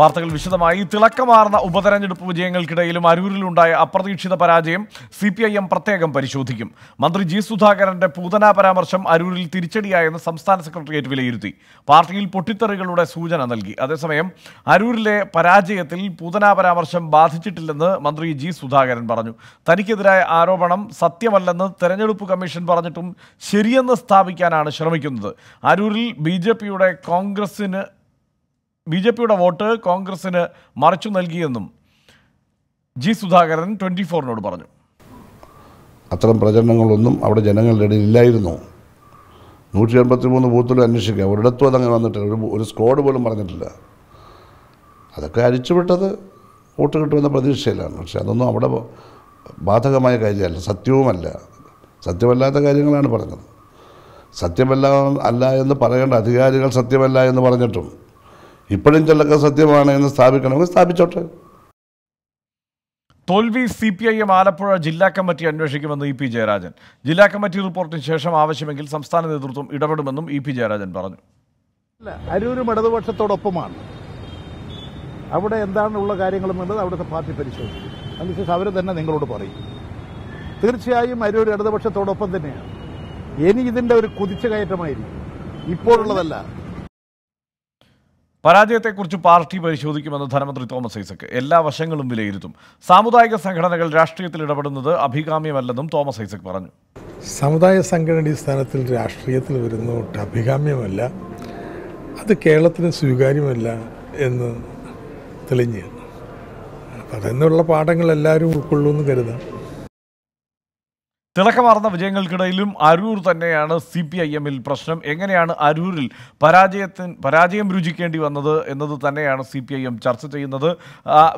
വാർത്തകൾ വിശദമായി തിളക്കമാർന്ന ഉപതെരഞ്ഞെടുപ്പ് വിജയങ്ങൾക്കിടയിലും അരൂരിലുണ്ടായ അപ്രതീക്ഷിത പരാജയം സി പി ഐ എം പ്രത്യേകം പരിശോധിക്കും മന്ത്രി ജി സുധാകരന്റെ പൂതനാ പരാമർശം അരൂരിൽ തിരിച്ചടിയായെന്ന് സംസ്ഥാന സെക്രട്ടേറിയറ്റ് വിലയിരുത്തി പാർട്ടിയിൽ പൊട്ടിത്തെറികളുടെ സൂചന നൽകി അതേസമയം അരൂരിലെ പരാജയത്തിൽ പൂതനാ പരാമർശം ബാധിച്ചിട്ടില്ലെന്ന് മന്ത്രി ജി സുധാകരൻ പറഞ്ഞു തനിക്കെതിരായ ആരോപണം സത്യമല്ലെന്ന് തെരഞ്ഞെടുപ്പ് കമ്മീഷൻ പറഞ്ഞിട്ടും ശരിയെന്ന് സ്ഥാപിക്കാനാണ് ശ്രമിക്കുന്നത് അരൂരിൽ ബി കോൺഗ്രസിന് ബി ജെ പിയുടെ വോട്ട് കോൺഗ്രസിന് മറച്ചു നൽകിയെന്നും ജി സുധാകരൻ ട്വൻറ്റി ഫോറിനോട് പറഞ്ഞു അത്തരം പ്രചരണങ്ങളൊന്നും അവിടെ ജനങ്ങളുടെ ഇടയിൽ ഇല്ലായിരുന്നു നൂറ്റി എൺപത്തി മൂന്ന് ബൂത്തുകൾ അന്വേഷിക്കുക ഒരിടത്തും അതങ്ങനെ വന്നിട്ടില്ല ഒരു ഒരു സ്ക്വാഡ് പോലും പറഞ്ഞിട്ടില്ല അതൊക്കെ അരിച്ചുവിട്ടത് വോട്ട് കിട്ടുമെന്ന പ്രതീക്ഷയിലാണ് പക്ഷെ അതൊന്നും അവിടെ ബാധകമായ കാര്യമല്ല സത്യവുമല്ല സത്യമല്ലാത്ത കാര്യങ്ങളാണ് പറഞ്ഞത് സത്യമല്ല അല്ല എന്ന് പറയേണ്ട അധികാരികൾ സത്യമല്ല എന്ന് പറഞ്ഞിട്ടും ഇപ്പോഴും ചിലക്ക സത്യമാണ് എന്ന് സ്ഥാപിക്കണമെങ്കിൽ സ്ഥാപിച്ചോട്ടെ തോൽവി C P I M Alappuzha ജില്ലാ കമ്മിറ്റി അന്വേഷിക്കുമെന്ന് ഇ പി ജയരാജൻ ജില്ലാ കമ്മിറ്റി റിപ്പോർട്ടിന് ശേഷം ആവശ്യമെങ്കിൽ സംസ്ഥാന നേതൃത്വം ഇടപെടുമെന്നും ഇ പി ജയരാജൻ പറഞ്ഞു അരൂരും ഇടതുപക്ഷത്തോടൊപ്പമാണ് അവിടെ എന്താണുള്ള കാര്യങ്ങളെന്നുള്ളത് അവിടുത്തെ പാർട്ടി പരിശോധിക്കും അതിനുശേഷം അവർ തന്നെ നിങ്ങളോട് പറയും തീർച്ചയായും അരൂർ ഇടതുപക്ഷത്തോടൊപ്പം തന്നെയാണ് ഇനി ഇതിന്റെ ഒരു കുതിച്ചു കയറ്റമായിരിക്കും ഇപ്പോഴുള്ളതല്ല പരാജയത്തെക്കുറിച്ച് പാർട്ടി പരിശോധിക്കുമെന്ന് ധനമന്ത്രി തോമസ് ഐസക് എല്ലാ വശങ്ങളും വിലയിരുത്തും സാമുദായിക സംഘടനകൾ രാഷ്ട്രീയത്തിൽ ഇടപെടുന്നത് അഭികാമ്യമല്ലെന്നും തോമസ് ഐസക് പറഞ്ഞു സമുദായ സംഘടന സ്ഥാനത്തിൽ രാഷ്ട്രീയത്തിൽ വരുന്നോട്ട് അഭികാമ്യമല്ല അത് കേരളത്തിന് സ്വീകാര്യമല്ല എന്ന് തെളിഞ്ഞു അപ്പം അതെന്നുള്ള പാഠങ്ങൾ എല്ലാവരും ഉൾക്കൊള്ളുമെന്ന് കരുതാം തിളക്കമാർന്ന വിജയങ്ങൾക്കിടയിലും അരൂർ തന്നെയാണ് സി പി ഐ എമ്മിൽ പ്രശ്നം എങ്ങനെയാണ് അരൂരിൽ പരാജയത്തിന് പരാജയം രുചിക്കേണ്ടി വന്നത് എന്നത് തന്നെയാണ് സി പി ഐ എം ചർച്ച ചെയ്യുന്നത്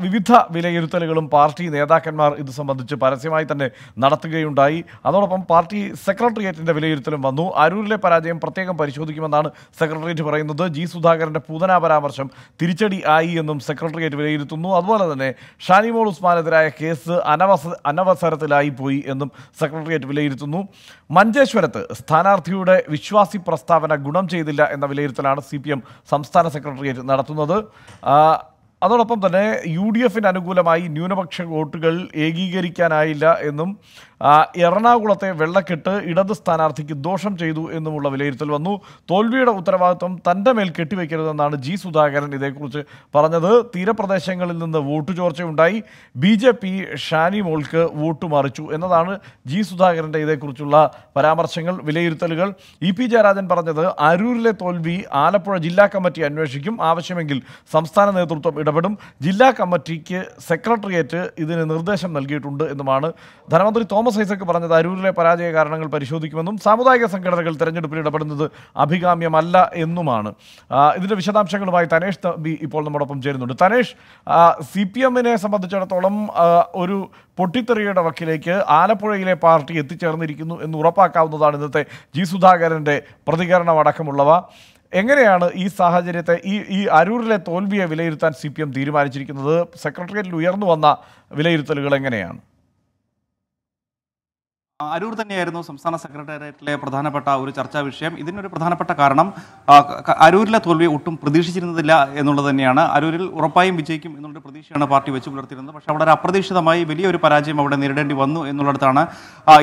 വിവിധ വിലയിരുത്തലുകളും പാർട്ടി നേതാക്കന്മാർ ഇത് സംബന്ധിച്ച് പരസ്യമായി തന്നെ നടത്തുകയുണ്ടായി അതോടൊപ്പം പാർട്ടി സെക്രട്ടേറിയറ്റിൻ്റെ വിലയിരുത്തലും വന്നു അരൂരിലെ പരാജയം പ്രത്യേകം പരിശോധിക്കുമെന്നാണ് സെക്രട്ടേറിയറ്റ് പറയുന്നത് ജി സുധാകരൻ്റെ പൂതന പരാമർശം തിരിച്ചടി ആയി എന്നും സെക്രട്ടേറിയറ്റ് വിലയിരുത്തുന്നു അതുപോലെ തന്നെ ഷാനിമോൾ ഉസ്മാനെതിരായ കേസ് അനവസ അനവസരത്തിലായി പോയി എന്നും സെക്രട്ടറി സെക്രട്ടേറിയറ്റ് വിലയിരുത്തുന്നു മഞ്ചേശ്വരത്ത് സ്ഥാനാർത്ഥിയുടെ വിശ്വാസി പ്രസ്താവന ഗുണം ചെയ്തില്ല എന്ന വിലയിരുത്തലാണ് സി സംസ്ഥാന സെക്രട്ടേറിയറ്റ് നടത്തുന്നത് അതോടൊപ്പം തന്നെ യു ഡി എഫിന് അനുകൂലമായി ന്യൂനപക്ഷ വോട്ടുകൾ ഏകീകരിക്കാനായില്ല എന്നും എറണാകുളത്തെ വെള്ളക്കെട്ട് ഇടത് സ്ഥാനാർത്ഥിക്ക് ദോഷം ചെയ്തു എന്നുമുള്ള വിലയിരുത്തൽ വന്നു തോൽവിയുടെ ഉത്തരവാദിത്വം തൻ്റെ മേൽ കെട്ടിവെക്കരുതെന്നാണ് ജി സുധാകരൻ ഇതേക്കുറിച്ച് പറഞ്ഞത് തീരപ്രദേശങ്ങളിൽ നിന്ന് വോട്ട് ചോർച്ചയുണ്ടായി ബി ജെ പി ഷാനി മോൾക്ക് വോട്ട് മറിച്ചു എന്നതാണ് ജി സുധാകരൻ്റെ ഇതേക്കുറിച്ചുള്ള പരാമർശങ്ങൾ വിലയിരുത്തലുകൾ ഇ പി ജയരാജൻ പറഞ്ഞത് അരൂരിലെ തോൽവി ആലപ്പുഴ ജില്ലാ കമ്മിറ്റി അന്വേഷിക്കും ആവശ്യമെങ്കിൽ സംസ്ഥാന നേതൃത്വം ഇടപെടും ജില്ലാ കമ്മിറ്റിക്ക് സെക്രട്ടേറിയറ്റ് ഇതിന് നിർദ്ദേശം നൽകിയിട്ടുണ്ട് എന്നുമാണ് ധനമന്ത്രി തോമസ് ഐസക് പറഞ്ഞത് അരൂരിലെ പരാജയ കാരണങ്ങൾ പരിശോധിക്കുമെന്നും സാമുദായിക സംഘടനകൾ തെരഞ്ഞെടുപ്പിൽ ഇടപെടുന്നത് അഭികാമ്യമല്ല എന്നുമാണ് ഇതിൻ്റെ വിശദാംശങ്ങളുമായി തനേഷ് തമ്പി ഇപ്പോൾ നമ്മോടൊപ്പം ചേരുന്നുണ്ട് തനേഷ് സി പി എമ്മിനെ സംബന്ധിച്ചിടത്തോളം ഒരു പൊട്ടിത്തെറിയുടെ വക്കിലേക്ക് ആലപ്പുഴയിലെ പാർട്ടി എത്തിച്ചേർന്നിരിക്കുന്നു എന്ന് ഉറപ്പാക്കാവുന്നതാണ് ഇന്നത്തെ ജി സുധാകരൻ്റെ പ്രതികരണം അടക്കമുള്ളവ എങ്ങനെയാണ് ഈ സാഹചര്യത്തെ ഈ ഈ അരൂരിലെ തോൽവിയെ വിലയിരുത്താൻ സി പി എം തീരുമാനിച്ചിരിക്കുന്നത് സെക്രട്ടേറിയറ്റിൽ ഉയർന്നു വന്ന വിലയിരുത്തലുകൾ എങ്ങനെയാണ് അരൂർ തന്നെയായിരുന്നു സംസ്ഥാന സെക്രട്ടേറിയറ്റിലെ പ്രധാനപ്പെട്ട ഒരു ചർച്ചാ വിഷയം ഇതിനൊരു പ്രധാനപ്പെട്ട കാരണം അരൂരിലെ തോൽവി ഒട്ടും പ്രതീക്ഷിച്ചിരുന്നതില്ല എന്നുള്ളത് തന്നെയാണ് അരൂരിൽ ഉറപ്പായും വിജയിക്കും എന്നുള്ളൊരു പ്രതീക്ഷയാണ് പാർട്ടി വെച്ച് പുലർത്തിയിരുന്നത് പക്ഷേ അവിടെ അപ്രതീക്ഷിതമായി വലിയൊരു പരാജയം അവിടെ നേരിടേണ്ടി വന്നു എന്നുള്ളിടത്താണ്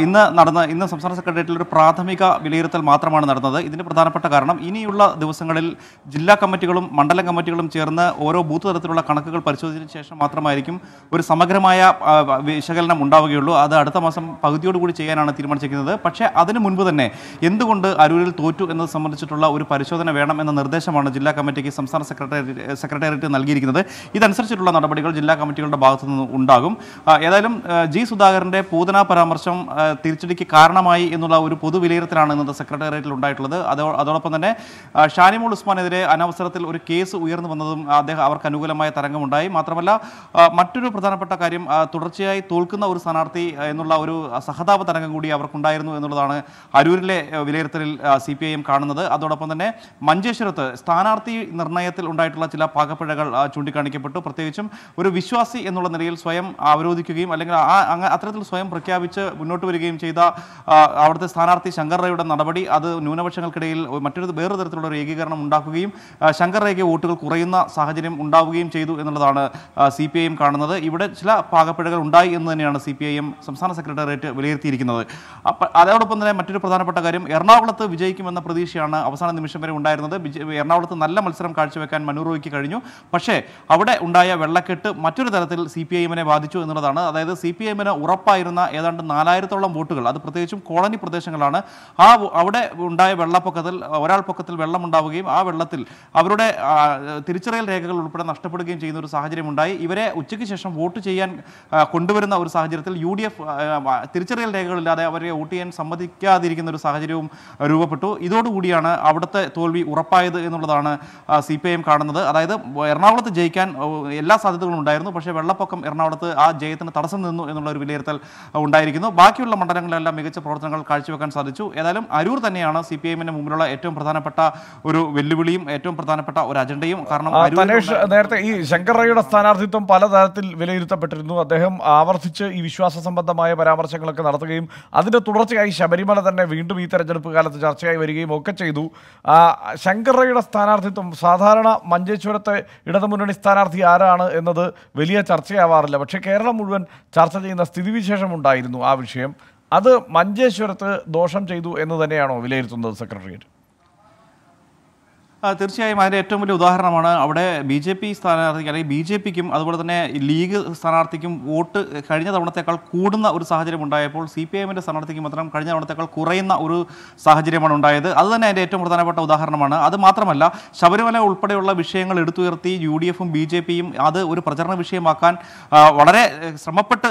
ഇന്ന് നടന്ന ഇന്ന് സംസ്ഥാന സെക്രട്ടേറിയറ്റിൽ ഒരു പ്രാഥമിക വിലയിരുത്തൽ മാത്രമാണ് നടന്നത് ഇതിന് പ്രധാനപ്പെട്ട കാരണം ഇനിയുള്ള ദിവസങ്ങളിൽ ജില്ലാ കമ്മിറ്റികളും മണ്ഡലം കമ്മിറ്റികളും ചേർന്ന് ഓരോ ബൂത്ത് തരത്തിലുള്ള കണക്കുകൾ പരിശോധിച്ചതിന് ശേഷം മാത്രമായിരിക്കും ഒരു സമഗ്രമായ വിശകലനം ഉണ്ടാവുകയുള്ളൂ അത് അടുത്ത മാസം പകുതിയോടുകൂടി ചെയ്യാനാണ് തീരുമാനിച്ചിരിക്കുന്നത് പക്ഷേ അതിനു മുൻപ് തന്നെ എന്തുകൊണ്ട് അരൂരിൽ തോറ്റു എന്നത് സംബന്ധിച്ചിട്ടുള്ള ഒരു പരിശോധന വേണം എന്ന നിർദ്ദേശമാണ് ജില്ലാ കമ്മിറ്റിക്ക് സംസ്ഥാന സെക്രട്ടേറിയറ്റ് സെക്രട്ടേറിയറ്റ് നൽകിയിരിക്കുന്നത് ഇതനുസരിച്ചിട്ടുള്ള നടപടികൾ ജില്ലാ കമ്മിറ്റികളുടെ ഭാഗത്തു നിന്ന് ഉണ്ടാകും ഏതായാലും ജി സുധാകരൻ്റെ പൂതനാ പരാമർശം തിരിച്ചടിക്ക് കാരണമായി എന്നുള്ള ഒരു പൊതു വിലയിരുത്തലാണ് ഇന്നത്തെ സെക്രട്ടേറിയറ്റിൽ ഉണ്ടായിട്ടുള്ളത് അതോടൊപ്പം തന്നെ ഷാനിമോൾ ഉസ്മാനെതിരെ അനവസരത്തിൽ ഒരു കേസ് ഉയർന്നു വന്നതും അദ്ദേഹം അവർക്ക് അനുകൂലമായ തരംഗമുണ്ടായി മാത്രമല്ല മറ്റൊരു പ്രധാനപ്പെട്ട കാര്യം തുടർച്ചയായി തോൽക്കുന്ന ഒരു സ്ഥാനാർത്ഥി എന്നുള്ള ഒരു സഹതാപ ഘടകം കൂടി അവർക്കുണ്ടായിരുന്നു എന്നുള്ളതാണ് അരൂരിലെ വിലയിരുത്തലിൽ സി പി ഐ എം കാണുന്നത് അതോടൊപ്പം തന്നെ മഞ്ചേശ്വരത്ത് സ്ഥാനാർത്ഥി നിർണയത്തിൽ ഉണ്ടായിട്ടുള്ള ചില പാകപ്പിഴകൾ ചൂണ്ടിക്കാണിക്കപ്പെട്ടു പ്രത്യേകിച്ചും ഒരു വിശ്വാസി എന്നുള്ള നിലയിൽ സ്വയം അവരോധിക്കുകയും അല്ലെങ്കിൽ ആ അത്തരത്തിൽ സ്വയം പ്രഖ്യാപിച്ച് മുന്നോട്ട് വരികയും ചെയ്ത അവിടുത്തെ സ്ഥാനാർത്ഥി ശങ്കർ റേയുടെ നടപടി അത് ന്യൂനപക്ഷങ്ങൾക്കിടയിൽ മറ്റൊരു വേറെ തരത്തിലുള്ള ഒരു ഏകീകരണം ഉണ്ടാക്കുകയും ശങ്കർ റേക്ക് വോട്ടുകൾ കുറയുന്ന സാഹചര്യം ഉണ്ടാവുകയും ചെയ്തു എന്നുള്ളതാണ് സി പി ഐ എം കാണുന്നത് ഇവിടെ ചില പാകപ്പിഴകൾ ഉണ്ടായി എന്ന് തന്നെയാണ് സി പി ഐ എം സംസ്ഥാന സെക്രട്ടേറിയറ്റ് വിലയിരുത്തിയിരിക്കുന്നത് പ്രതീക്ഷിക്കുന്നത് അപ്പം അതോടൊപ്പം തന്നെ മറ്റൊരു പ്രധാനപ്പെട്ട കാര്യം എറണാകുളത്ത് വിജയിക്കുമെന്ന പ്രതീക്ഷയാണ് അവസാന നിമിഷം വരെ ഉണ്ടായിരുന്നത് എറണാകുളത്ത് നല്ല മത്സരം കാഴ്ചവെക്കാൻ മനുറോയ്ക്ക് കഴിഞ്ഞു പക്ഷേ അവിടെ ഉണ്ടായ വെള്ളക്കെട്ട് മറ്റൊരു തരത്തിൽ സി പി എമ്മിനെ ബാധിച്ചു എന്നുള്ളതാണ് അതായത് സി പി ഐഎമ്മിന് ഉറപ്പായിരുന്ന ഏതാണ്ട് നാലായിരത്തോളം വോട്ടുകൾ അത് പ്രത്യേകിച്ചും കോളനി പ്രദേശങ്ങളാണ് ആ അവിടെ ഉണ്ടായ വെള്ളപ്പൊക്കത്തിൽ ഒരാൾ പൊക്കത്തിൽ വെള്ളമുണ്ടാവുകയും ആ വെള്ളത്തിൽ അവരുടെ തിരിച്ചറിയൽ രേഖകൾ ഉൾപ്പെടെ നഷ്ടപ്പെടുകയും ചെയ്യുന്ന ഒരു സാഹചര്യം ഉണ്ടായി ഇവരെ ഉച്ചയ്ക്ക് ശേഷം വോട്ട് ചെയ്യാൻ കൊണ്ടുവരുന്ന ഒരു സാഹചര്യത്തിൽ യു ഡി എഫ് തിരിച്ചറിയൽ രേഖകളില്ലാതെ അവരെ വോട്ട് ചെയ്യാൻ സമ്മതിക്കാതിരിക്കുന്ന ഒരു സാഹചര്യവും രൂപപ്പെട്ടു ഇതോടുകൂടിയാണ് അവിടുത്തെ തോൽവി ഉറപ്പായത് എന്നുള്ളതാണ് സി പി ഐ എം കാണുന്നത് അതായത് എറണാകുളത്ത് ജയിക്കാൻ എല്ലാ സാധ്യതകളും ഉണ്ടായിരുന്നു പക്ഷേ വെള്ളപ്പൊക്കം എറണാകുളത്ത് ആ ജയത്തിന് തടസ്സം നിന്നു എന്നുള്ള ഒരു വിലയിരുത്തൽ ഉണ്ടായിരിക്കുന്നു ബാക്കിയുള്ള മണ്ഡലങ്ങളിലെല്ലാം മികച്ച പ്രവർത്തനങ്ങൾ കാഴ്ചവെക്കാൻ സാധിച്ചു ഏതായാലും അരൂർ തന്നെയാണ് സി പി മുമ്പിലുള്ള ഏറ്റവും പ്രധാനപ്പെട്ട ഒരു വെല്ലുവിളിയും ഏറ്റവും പ്രധാനപ്പെട്ട ഒരു അജണ്ടയും കാരണം നേരത്തെ ഈ ശങ്കർ റായിയുടെ സ്ഥാനാർത്ഥിത്വം പലതരത്തിൽ വിലയിരുത്തപ്പെട്ടിരുന്നു അദ്ദേഹം ആവർത്തിച്ച് ഈ വിശ്വാസ സംബന്ധമായ പരാമർശങ്ങളൊക്കെ നടത്തുകയും വരികയും അതിൻ്റെ തുടർച്ചയായി ശബരിമല തന്നെ വീണ്ടും ഈ തെരഞ്ഞെടുപ്പ് കാലത്ത് ചർച്ചയായി വരികയും ഒക്കെ ചെയ്തു ശങ്കറയുടെ സ്ഥാനാർത്ഥിത്വം സാധാരണ മഞ്ചേശ്വരത്തെ ഇടതുമുന്നണി സ്ഥാനാർത്ഥി ആരാണ് എന്നത് വലിയ ചർച്ചയാവാറില്ല പക്ഷേ കേരളം മുഴുവൻ ചർച്ച ചെയ്യുന്ന സ്ഥിതിവിശേഷം ഉണ്ടായിരുന്നു ആ വിഷയം അത് മഞ്ചേശ്വരത്ത് ദോഷം ചെയ്തു എന്ന് തന്നെയാണോ വിലയിരുത്തുന്നത് സെക്രട്ടേറിയറ്റ് തീർച്ചയായും അതിൻ്റെ ഏറ്റവും വലിയ ഉദാഹരണമാണ് അവിടെ ബി ജെ പി സ്ഥാനാർത്ഥിക്ക് അല്ലെങ്കിൽ ബി ജെ പിക്കും അതുപോലെ തന്നെ ലീഗ് സ്ഥാനാർത്ഥിക്കും വോട്ട് കഴിഞ്ഞ തവണത്തേക്കാൾ കൂടുന്ന ഒരു സാഹചര്യം ഉണ്ടായപ്പോൾ സി പി എമ്മിൻ്റെ സ്ഥാനാർത്ഥിക്ക് മാത്രം കഴിഞ്ഞ തവണത്തേക്കാൾ കുറയുന്ന ഒരു സാഹചര്യമാണ് ഉണ്ടായത് അത് തന്നെ അതിൻ്റെ ഏറ്റവും പ്രധാനപ്പെട്ട ഉദാഹരണമാണ് അത് മാത്രമല്ല ശബരിമല ഉൾപ്പെടെയുള്ള വിഷയങ്ങൾ എടുത്തുയർത്തി യു ഡി എഫും ബി ജെ പിയും അത് ഒരു പ്രചരണ വിഷയമാക്കാൻ വളരെ ശ്രമപ്പെട്ട്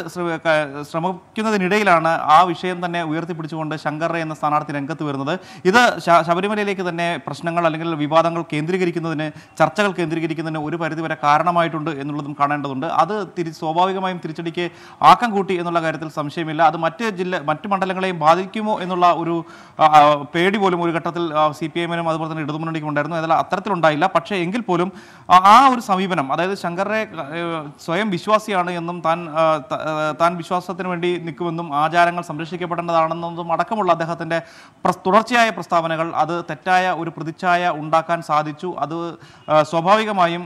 ശ്രമിക്കുന്നതിനിടയിലാണ് ആ വിഷയം തന്നെ ഉയർത്തിപ്പിടിച്ചുകൊണ്ട് ശങ്കർ എന്ന സ്ഥാനാർത്ഥി രംഗത്ത് വരുന്നത് ഇത് ശബരിമലയിലേക്ക് തന്നെ പ്രശ്നങ്ങൾ അല്ലെങ്കിൽ വിവാദ വിവാദങ്ങൾ കേന്ദ്രീകരിക്കുന്നതിന് ചർച്ചകൾ കേന്ദ്രീകരിക്കുന്നതിന് ഒരു പരിധിവരെ കാരണമായിട്ടുണ്ട് എന്നുള്ളതും കാണേണ്ടതുണ്ട് അത് തിരി സ്വാഭാവികമായും തിരിച്ചടിക്ക് ആക്കം കൂട്ടി എന്നുള്ള കാര്യത്തിൽ സംശയമില്ല അത് മറ്റ് ജില്ല മറ്റ് മണ്ഡലങ്ങളെയും ബാധിക്കുമോ എന്നുള്ള ഒരു പേടി പോലും ഒരു ഘട്ടത്തിൽ സി പി എമ്മിനും അതുപോലെ തന്നെ ഇടതുമുന്നണിക്കും ഉണ്ടായിരുന്നു അതിൽ അത്തരത്തിലുണ്ടായില്ല പക്ഷേ എങ്കിൽ പോലും ആ ഒരു സമീപനം അതായത് ശങ്കറെ സ്വയം വിശ്വാസിയാണ് എന്നും താൻ താൻ വിശ്വാസത്തിന് വേണ്ടി നിൽക്കുമെന്നും ആചാരങ്ങൾ സംരക്ഷിക്കപ്പെടേണ്ടതാണെന്നും അടക്കമുള്ള അദ്ദേഹത്തിൻ്റെ തുടർച്ചയായ പ്രസ്താവനകൾ അത് തെറ്റായ ഒരു പ്രതിച്ഛായ ഉണ്ടാക്കി ഉണ്ടാക്കാൻ സാധിച്ചു അത് സ്വാഭാവികമായും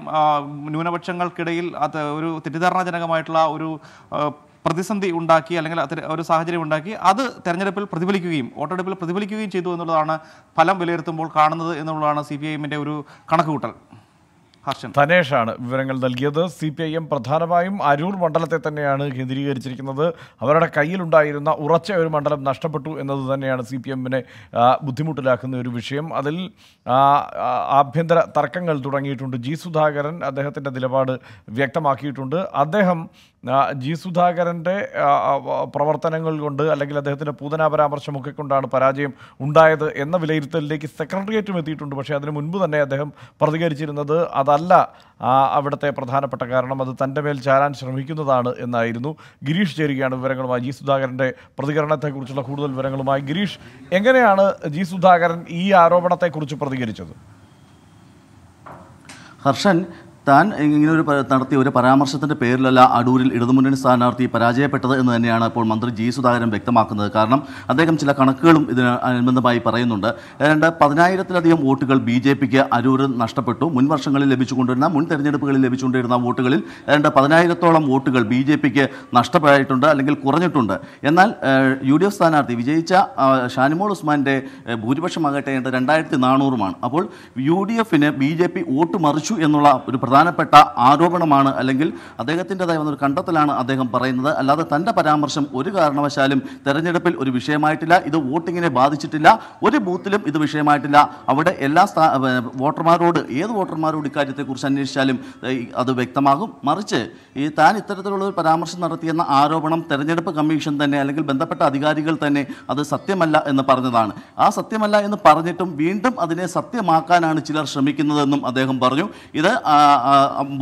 ന്യൂനപക്ഷങ്ങൾക്കിടയിൽ അത് ഒരു തെറ്റിദ്ധാരണാജനകമായിട്ടുള്ള ഒരു പ്രതിസന്ധി ഉണ്ടാക്കി അല്ലെങ്കിൽ ഒരു സാഹചര്യം ഉണ്ടാക്കി അത് തെരഞ്ഞെടുപ്പിൽ പ്രതിഫലിക്കുകയും വോട്ടെടുപ്പിൽ പ്രതിഫലിക്കുകയും ചെയ്തു എന്നുള്ളതാണ് ഫലം വിലയിരുത്തുമ്പോൾ കാണുന്നത് എന്നുള്ളതാണ് സി ഒരു കണക്കുകൂട്ടൽ ഹർഷൻ വിവരങ്ങൾ നൽകിയത് സി പി ഐ എം പ്രധാനമായും അരൂർ മണ്ഡലത്തെ തന്നെയാണ് കേന്ദ്രീകരിച്ചിരിക്കുന്നത് അവരുടെ കയ്യിലുണ്ടായിരുന്ന ഉറച്ച ഒരു മണ്ഡലം നഷ്ടപ്പെട്ടു എന്നത് തന്നെയാണ് സി പി എമ്മിനെ ബുദ്ധിമുട്ടിലാക്കുന്ന ഒരു വിഷയം അതിൽ ആഭ്യന്തര തർക്കങ്ങൾ തുടങ്ങിയിട്ടുണ്ട് ജി സുധാകരൻ അദ്ദേഹത്തിൻ്റെ നിലപാട് വ്യക്തമാക്കിയിട്ടുണ്ട് അദ്ദേഹം ജി സുധാകരൻ്റെ പ്രവർത്തനങ്ങൾ കൊണ്ട് അല്ലെങ്കിൽ അദ്ദേഹത്തിൻ്റെ പൂതനാപരാമർശമൊക്കെ കൊണ്ടാണ് പരാജയം ഉണ്ടായത് എന്ന വിലയിരുത്തലിലേക്ക് സെക്രട്ടേറിയറ്റും എത്തിയിട്ടുണ്ട് പക്ഷേ അതിന് മുൻപ് തന്നെ അദ്ദേഹം പ്രതികരിച്ചിരുന്നത് അതല്ല അതല്ല അവിടുത്തെ പ്രധാനപ്പെട്ട കാരണം അത് തൻ്റെ മേൽ ചാരാൻ ശ്രമിക്കുന്നതാണ് എന്നായിരുന്നു ഗിരീഷ് ചേരുകയാണ് വിവരങ്ങളുമായി ജി സുധാകരൻ്റെ പ്രതികരണത്തെക്കുറിച്ചുള്ള കൂടുതൽ വിവരങ്ങളുമായി ഗിരീഷ് എങ്ങനെയാണ് ജി സുധാകരൻ ഈ ആരോപണത്തെക്കുറിച്ച് പ്രതികരിച്ചത് ഹർഷൻ താൻ ഇങ്ങനെ ഒരു നടത്തിയ ഒരു പരാമർശത്തിന്റെ പേരിലല്ല അടൂരിൽ ഇടതുമുന്നണി സ്ഥാനാർത്ഥി പരാജയപ്പെട്ടത് എന്ന് തന്നെയാണ് ഇപ്പോൾ മന്ത്രി ജി സുധാകരൻ വ്യക്തമാക്കുന്നത് കാരണം അദ്ദേഹം ചില കണക്കുകളും ഇതിന് അനുബന്ധമായി പറയുന്നുണ്ട് ഏതാണ്ട് പതിനായിരത്തിലധികം വോട്ടുകൾ ബി ജെ പിക്ക് അരൂർ നഷ്ടപ്പെട്ടു മുൻ വർഷങ്ങളിൽ ലഭിച്ചുകൊണ്ടിരുന്ന മുൻ തെരഞ്ഞെടുപ്പുകളിൽ ലഭിച്ചുകൊണ്ടിരുന്ന വോട്ടുകളിൽ ഏതാണ്ട് പതിനായിരത്തോളം വോട്ടുകൾ ബി ജെ പിക്ക് നഷ്ടപ്പെട്ടിട്ടുണ്ട് അല്ലെങ്കിൽ കുറഞ്ഞിട്ടുണ്ട് എന്നാൽ യു ഡി എഫ് സ്ഥാനാർത്ഥി വിജയിച്ച ഷാനിമോൾ ഉസ്മാൻ്റെ ഭൂരിപക്ഷമാകട്ടെ രണ്ടായിരത്തി നാനൂറുമാണ് അപ്പോൾ യു ഡി എഫിന് ബി ജെ പി വോട്ട് മറിച്ചു എന്നുള്ള ഒരു പ്രധാന പ്രധാനപ്പെട്ട ആരോപണമാണ് അല്ലെങ്കിൽ അദ്ദേഹത്തിൻ്റെതായ ഒരു കണ്ടെത്തലാണ് അദ്ദേഹം പറയുന്നത് അല്ലാതെ തൻ്റെ പരാമർശം ഒരു കാരണവശാലും തെരഞ്ഞെടുപ്പിൽ ഒരു വിഷയമായിട്ടില്ല ഇത് വോട്ടിങ്ങിനെ ബാധിച്ചിട്ടില്ല ഒരു ബൂത്തിലും ഇത് വിഷയമായിട്ടില്ല അവിടെ എല്ലാ വോട്ടർമാരോട് ഏത് വോട്ടർമാരോട് ഇക്കാര്യത്തെക്കുറിച്ച് അന്വേഷിച്ചാലും അത് വ്യക്തമാകും മറിച്ച് ഈ താൻ ഇത്തരത്തിലുള്ള ഒരു പരാമർശം നടത്തിയെന്ന ആരോപണം തെരഞ്ഞെടുപ്പ് കമ്മീഷൻ തന്നെ അല്ലെങ്കിൽ ബന്ധപ്പെട്ട അധികാരികൾ തന്നെ അത് സത്യമല്ല എന്ന് പറഞ്ഞതാണ് ആ സത്യമല്ല എന്ന് പറഞ്ഞിട്ടും വീണ്ടും അതിനെ സത്യമാക്കാനാണ് ചിലർ ശ്രമിക്കുന്നതെന്നും അദ്ദേഹം പറഞ്ഞു ഇത്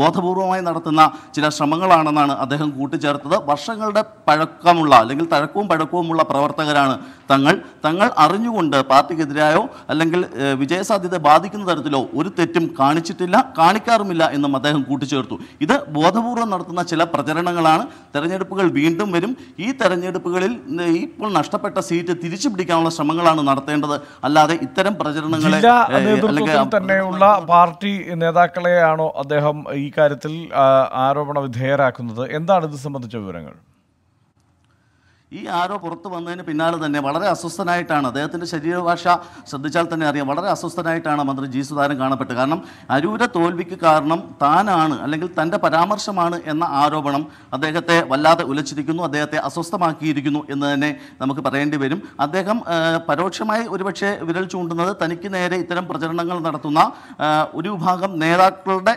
ബോധപൂർവമായി നടത്തുന്ന ചില ശ്രമങ്ങളാണെന്നാണ് അദ്ദേഹം കൂട്ടിച്ചേർത്തത് വർഷങ്ങളുടെ പഴക്കമുള്ള അല്ലെങ്കിൽ തഴക്കവും പഴക്കവുമുള്ള പ്രവർത്തകരാണ് തങ്ങൾ തങ്ങൾ അറിഞ്ഞുകൊണ്ട് പാർട്ടിക്കെതിരായോ അല്ലെങ്കിൽ വിജയസാധ്യത ബാധിക്കുന്ന തരത്തിലോ ഒരു തെറ്റും കാണിച്ചിട്ടില്ല കാണിക്കാറുമില്ല എന്നും അദ്ദേഹം കൂട്ടിച്ചേർത്തു ഇത് ബോധപൂർവം നടത്തുന്ന ചില പ്രചരണങ്ങളാണ് തെരഞ്ഞെടുപ്പുകൾ വീണ്ടും വരും ഈ തെരഞ്ഞെടുപ്പുകളിൽ ഇപ്പോൾ നഷ്ടപ്പെട്ട സീറ്റ് തിരിച്ചു പിടിക്കാനുള്ള ശ്രമങ്ങളാണ് നടത്തേണ്ടത് അല്ലാതെ ഇത്തരം പ്രചരണങ്ങളെ തന്നെയുള്ള പാർട്ടി നേതാക്കളെയാണോ അദ്ദേഹം ഈ കാര്യത്തിൽ ആരോപണ വിധേയരാക്കുന്നത് എന്താണ് ഇത് സംബന്ധിച്ച വിവരങ്ങൾ ഈ ആരോ പുറത്തു വന്നതിന് പിന്നാലെ തന്നെ വളരെ അസ്വസ്ഥനായിട്ടാണ് അദ്ദേഹത്തിൻ്റെ ശരീരഭാഷ ശ്രദ്ധിച്ചാൽ തന്നെ അറിയാം വളരെ അസ്വസ്ഥനായിട്ടാണ് മന്ത്രി ജി സുധാരൻ കാണപ്പെട്ടത് കാരണം അരൂര തോൽവിക്ക് കാരണം താനാണ് അല്ലെങ്കിൽ തൻ്റെ പരാമർശമാണ് എന്ന ആരോപണം അദ്ദേഹത്തെ വല്ലാതെ ഉലച്ചിരിക്കുന്നു അദ്ദേഹത്തെ അസ്വസ്ഥമാക്കിയിരിക്കുന്നു എന്ന് തന്നെ നമുക്ക് പറയേണ്ടി വരും അദ്ദേഹം പരോക്ഷമായി ഒരുപക്ഷെ വിരൽ ചൂണ്ടുന്നത് തനിക്ക് നേരെ ഇത്തരം പ്രചരണങ്ങൾ നടത്തുന്ന ഒരു വിഭാഗം നേതാക്കളുടെ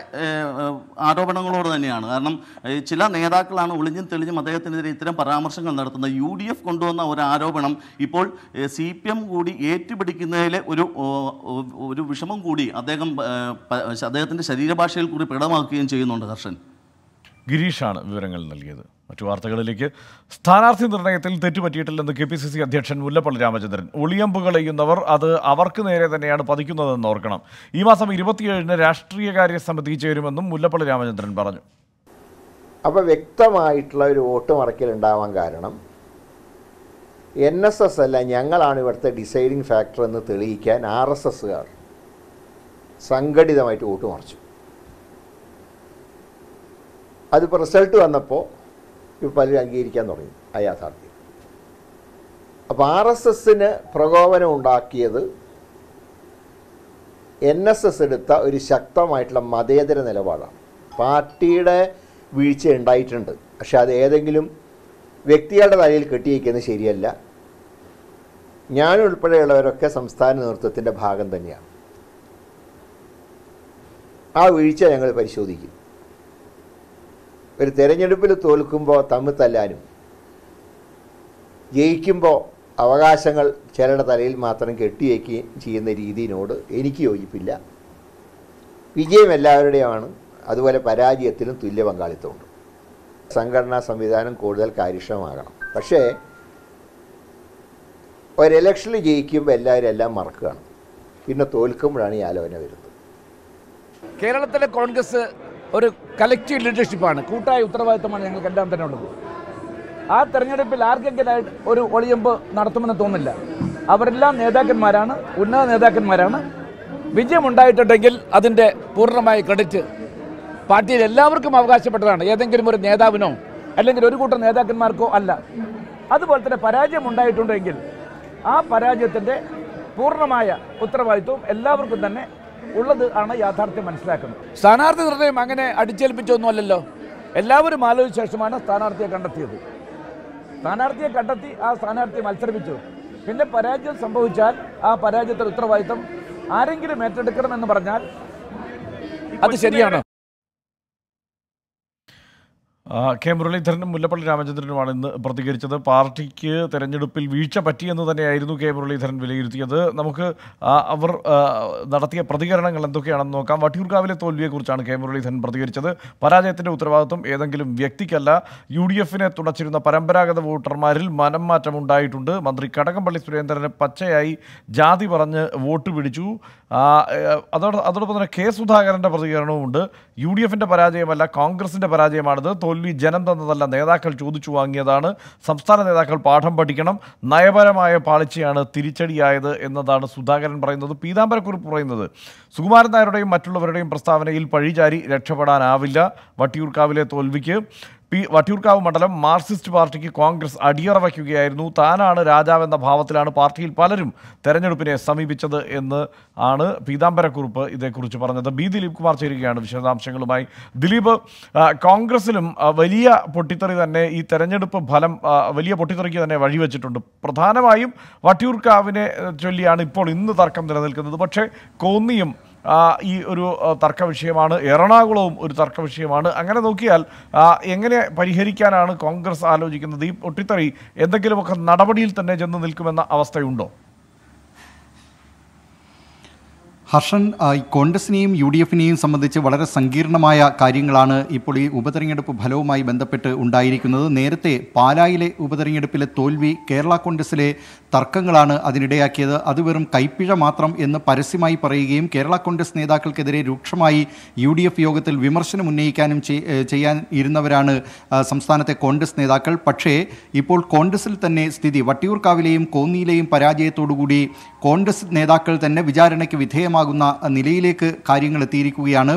ആരോപണങ്ങളോട് തന്നെയാണ് കാരണം ചില നേതാക്കളാണ് ഒളിഞ്ഞും തെളിഞ്ഞും അദ്ദേഹത്തിനെതിരെ ഇത്തരം പരാമർശങ്ങൾ നടത്തുന്നത് യു ഡി എഫ് കൊണ്ടുവന്ന ഒരു ആരോപണം ഇപ്പോൾ സി പി എം കൂടി ഏറ്റുപിടിക്കുന്നതിലെ ഒരു ഒരു വിഷമം കൂടി അദ്ദേഹം അദ്ദേഹത്തിൻ്റെ ശരീരഭാഷയിൽ കൂടി പ്രകടമാക്കുകയും ചെയ്യുന്നുണ്ട് ഹർഷൻ ഗിരീഷാണ് വിവരങ്ങൾ നൽകിയത് മറ്റു വാർത്തകളിലേക്ക് സ്ഥാനാർത്ഥി നിർണയത്തിൽ തെറ്റുപറ്റിയിട്ടില്ലെന്ന് കെ പി സി സി അധ്യക്ഷൻ മുല്ലപ്പള്ളി രാമചന്ദ്രൻ ഒളിയമ്പുകൾ അത് അവർക്ക് നേരെ തന്നെയാണ് പതിക്കുന്നതെന്ന് ഓർക്കണം ഈ മാസം ഇരുപത്തിയേഴിന് രാഷ്ട്രീയകാര്യ സമിതി ചേരുമെന്നും മുല്ലപ്പള്ളി രാമചന്ദ്രൻ പറഞ്ഞു അപ്പോൾ വ്യക്തമായിട്ടുള്ള ഒരു വോട്ട് മറക്കൽ ഉണ്ടാവാൻ കാരണം എൻ എസ് എസ് അല്ല ഞങ്ങളാണ് ഇവിടുത്തെ ഡിസൈഡിങ് ഫാക്ടർ എന്ന് തെളിയിക്കാൻ ആർ എസ് എസ്സുകാർ സംഘടിതമായിട്ട് വോട്ട് മറിച്ചു അതിപ്പോൾ റിസൾട്ട് വന്നപ്പോൾ ഇപ്പോൾ പലരും അംഗീകരിക്കാൻ തുടങ്ങി ആ യാഥാർത്ഥ്യം അപ്പോൾ ആർ എസ് എസിന് പ്രകോപനം ഉണ്ടാക്കിയത് എൻ എസ് എസ് എടുത്ത ഒരു ശക്തമായിട്ടുള്ള മതേതര നിലപാടാണ് പാർട്ടിയുടെ വീഴ്ച ഉണ്ടായിട്ടുണ്ട് പക്ഷെ അത് ഏതെങ്കിലും വ്യക്തികളുടെ തലയിൽ കെട്ടിയിരിക്കുന്നത് ശരിയല്ല ഞാൻ ഉൾപ്പെടെയുള്ളവരൊക്കെ സംസ്ഥാന നേതൃത്വത്തിൻ്റെ ഭാഗം തന്നെയാണ് ആ വീഴ്ച ഞങ്ങൾ പരിശോധിക്കും ഒരു തിരഞ്ഞെടുപ്പിൽ തോൽക്കുമ്പോൾ തമ്മിൽ തല്ലാനും ജയിക്കുമ്പോൾ അവകാശങ്ങൾ ചിലരുടെ തലയിൽ മാത്രം കെട്ടിയേക്കുകയും ചെയ്യുന്ന രീതിയിനോട് എനിക്ക് യോജിപ്പില്ല വിജയം എല്ലാവരുടെയുമാണ് അതുപോലെ പരാജയത്തിനും തുല്യ പങ്കാളിത്തമുണ്ട് സംഘടനാ സംവിധാനം കൂടുതൽ കാര്യക്ഷമമാകണം പക്ഷേ ഒരലക്ഷനിൽ ജയിക്കുമ്പോൾ എല്ലാവരും എല്ലാം മറക്കുകയാണ് പിന്നെ തോൽക്കുമ്പോഴാണ് ഈ ആലോചന വരുന്നത് കേരളത്തിലെ കോൺഗ്രസ് ഒരു കലക്റ്റീവ് ലീഡർഷിപ്പാണ് കൂട്ടായ ഉത്തരവാദിത്തമാണ് ഞങ്ങൾക്ക് എല്ലാം തന്നെ ഉള്ളത് ആ തെരഞ്ഞെടുപ്പിൽ ആർക്കെങ്കിലായിട്ട് ഒരു ഒളിയമ്പ് നടത്തുമെന്ന് തോന്നില്ല അവരെല്ലാം നേതാക്കന്മാരാണ് ഉന്നത നേതാക്കന്മാരാണ് വിജയമുണ്ടായിട്ടുണ്ടെങ്കിൽ അതിൻ്റെ പൂർണ്ണമായ ക്രെഡിറ്റ് പാർട്ടിയിൽ എല്ലാവർക്കും അവകാശപ്പെട്ടതാണ് ഏതെങ്കിലും ഒരു നേതാവിനോ അല്ലെങ്കിൽ ഒരു കൂട്ടം നേതാക്കന്മാർക്കോ അല്ല അതുപോലെ തന്നെ പരാജയം ഉണ്ടായിട്ടുണ്ടെങ്കിൽ ആ പരാജയത്തിൻ്റെ പൂർണ്ണമായ ഉത്തരവാദിത്വം എല്ലാവർക്കും തന്നെ ഉള്ളത് ആണ് യാഥാർത്ഥ്യം മനസ്സിലാക്കുന്നത് സ്ഥാനാർത്ഥി നിർണയം അങ്ങനെ അടിച്ചേൽപ്പിച്ചൊന്നുമല്ലല്ലോ എല്ലാവരും ആലോചിച്ച ശേഷമാണ് സ്ഥാനാർത്ഥിയെ കണ്ടെത്തിയത് സ്ഥാനാർത്ഥിയെ കണ്ടെത്തി ആ സ്ഥാനാർത്ഥിയെ മത്സരിപ്പിച്ചു പിന്നെ പരാജയം സംഭവിച്ചാൽ ആ പരാജയത്തിന് ഉത്തരവാദിത്വം ആരെങ്കിലും ഏറ്റെടുക്കണമെന്ന് പറഞ്ഞാൽ അത് ശരിയാണോ കെ മുരളീധരനും മുല്ലപ്പള്ളി രാമചന്ദ്രനുമാണ് ഇന്ന് പ്രതികരിച്ചത് പാർട്ടിക്ക് തെരഞ്ഞെടുപ്പിൽ വീഴ്ച പറ്റിയെന്ന് തന്നെയായിരുന്നു കെ മുരളീധരൻ വിലയിരുത്തിയത് നമുക്ക് അവർ നടത്തിയ പ്രതികരണങ്ങൾ എന്തൊക്കെയാണെന്ന് നോക്കാം വട്ടിയൂർക്കാവിലെ തോൽവിയെക്കുറിച്ചാണ് കെ മുരളീധരൻ പ്രതികരിച്ചത് പരാജയത്തിൻ്റെ ഉത്തരവാദിത്വം ഏതെങ്കിലും വ്യക്തിക്കല്ല യു ഡി എഫിനെ തുടച്ചിരുന്ന പരമ്പരാഗത വോട്ടർമാരിൽ മനം മാറ്റം ഉണ്ടായിട്ടുണ്ട് മന്ത്രി കടകംപള്ളി സുരേന്ദ്രനെ പച്ചയായി ജാതി പറഞ്ഞ് വോട്ട് പിടിച്ചു അതോടൊപ്പം തന്നെ കെ സുധാകരൻ്റെ ഉണ്ട് യു ഡി എഫിൻ്റെ പരാജയമല്ല കോൺഗ്രസിൻ്റെ പരാജയമാണിത് തോൽവി കേൾവി ജനം തന്നതല്ല നേതാക്കൾ ചോദിച്ചു വാങ്ങിയതാണ് സംസ്ഥാന നേതാക്കൾ പാഠം പഠിക്കണം നയപരമായ പാളിച്ചയാണ് തിരിച്ചടിയായത് എന്നതാണ് സുധാകരൻ പറയുന്നത് പീതാംബരക്കുറിപ്പ് പറയുന്നത് സുകുമാരൻ നായരുടെയും മറ്റുള്ളവരുടെയും പ്രസ്താവനയിൽ പഴിചാരി രക്ഷപ്പെടാനാവില്ല വട്ടിയൂർക്കാവിലെ തോൽവിക്ക് പി വട്ടിയൂർക്കാവ് മണ്ഡലം മാർക്സിസ്റ്റ് പാർട്ടിക്ക് കോൺഗ്രസ് അടിയറ വയ്ക്കുകയായിരുന്നു താനാണ് രാജാവെന്ന ഭാവത്തിലാണ് പാർട്ടിയിൽ പലരും തെരഞ്ഞെടുപ്പിനെ സമീപിച്ചത് എന്ന് ആണ് പീതാംബരക്കുറിപ്പ് ഇതേക്കുറിച്ച് പറഞ്ഞത് ബി ദിലീപ് കുമാർ ചേരുകയാണ് വിശദാംശങ്ങളുമായി ദിലീപ് കോൺഗ്രസിലും വലിയ പൊട്ടിത്തെറി തന്നെ ഈ തെരഞ്ഞെടുപ്പ് ഫലം വലിയ പൊട്ടിത്തെറിക്ക് തന്നെ വഴിവെച്ചിട്ടുണ്ട് പ്രധാനമായും വട്ടിയൂർക്കാവിനെ ചൊല്ലിയാണ് ഇപ്പോൾ ഇന്ന് തർക്കം നിലനിൽക്കുന്നത് പക്ഷേ കോന്നിയും ഈ ഒരു തർക്ക വിഷയമാണ് എറണാകുളവും ഒരു തർക്ക വിഷയമാണ് അങ്ങനെ നോക്കിയാൽ എങ്ങനെ പരിഹരിക്കാനാണ് കോൺഗ്രസ് ആലോചിക്കുന്നത് ഈ ഒട്ടിത്തറി എന്തെങ്കിലുമൊക്കെ നടപടിയിൽ തന്നെ ചെന്ന് നിൽക്കുമെന്ന അവസ്ഥയുണ്ടോ ഹർഷൻ കോൺഗ്രസിനെയും യു ഡി എഫിനെയും സംബന്ധിച്ച് വളരെ സങ്കീർണമായ കാര്യങ്ങളാണ് ഇപ്പോൾ ഈ ഉപതെരഞ്ഞെടുപ്പ് ഫലവുമായി ബന്ധപ്പെട്ട് ഉണ്ടായിരിക്കുന്നത് നേരത്തെ പാലായിലെ ഉപതെരഞ്ഞെടുപ്പിലെ തോൽവി കേരള കോൺഗ്രസിലെ തർക്കങ്ങളാണ് അതിനിടയാക്കിയത് അത് വെറും കൈപ്പിഴ മാത്രം എന്ന് പരസ്യമായി പറയുകയും കേരള കോൺഗ്രസ് നേതാക്കൾക്കെതിരെ രൂക്ഷമായി യു ഡി എഫ് യോഗത്തിൽ വിമർശനം ഉന്നയിക്കാനും ചെയ്യാൻ ഇരുന്നവരാണ് സംസ്ഥാനത്തെ കോൺഗ്രസ് നേതാക്കൾ പക്ഷേ ഇപ്പോൾ കോൺഗ്രസിൽ തന്നെ സ്ഥിതി വട്ടിയൂർക്കാവിലെയും കോന്നിയിലെയും പരാജയത്തോടുകൂടി കോൺഗ്രസ് നേതാക്കൾ തന്നെ വിചാരണയ്ക്ക് വിധേയമാ ആവശ്യമാകുന്ന നിലയിലേക്ക് കാര്യങ്ങൾ എത്തിയിരിക്കുകയാണ്